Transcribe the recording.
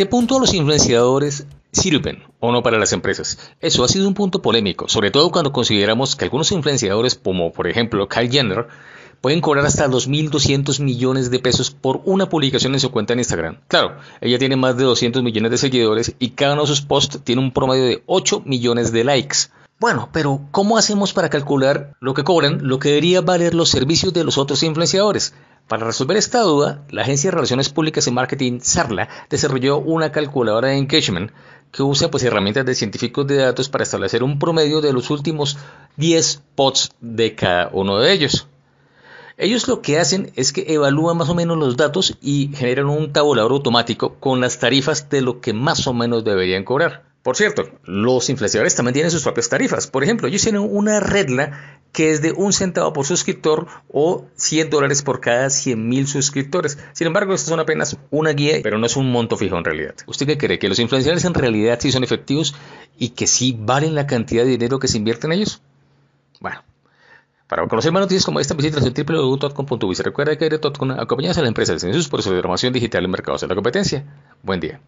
qué punto los influenciadores sirven o no para las empresas? Eso ha sido un punto polémico, sobre todo cuando consideramos que algunos influenciadores, como por ejemplo Kyle Jenner, pueden cobrar hasta 2.200 millones de pesos por una publicación en su cuenta en Instagram. Claro, ella tiene más de 200 millones de seguidores y cada uno de sus posts tiene un promedio de 8 millones de likes. Bueno, pero ¿cómo hacemos para calcular lo que cobran, lo que debería valer los servicios de los otros influenciadores? Para resolver esta duda, la Agencia de Relaciones Públicas y Marketing, SARLA, desarrolló una calculadora de engagement que usa pues, herramientas de científicos de datos para establecer un promedio de los últimos 10 pods de cada uno de ellos. Ellos lo que hacen es que evalúan más o menos los datos y generan un tabulador automático con las tarifas de lo que más o menos deberían cobrar. Por cierto, los influenciadores también tienen sus propias tarifas. Por ejemplo, ellos tienen una regla que es de un centavo por suscriptor o 100 dólares por cada 100 mil suscriptores. Sin embargo, estas son apenas una guía, pero no es un monto fijo en realidad. ¿Usted qué cree? ¿Que los influenciadores en realidad sí son efectivos y que sí valen la cantidad de dinero que se invierte en ellos? Bueno. Para conocer más noticias como esta, visita Se Recuerda que Totcom acompañas a la empresa de Census por su formación digital en mercados de la competencia. Buen día.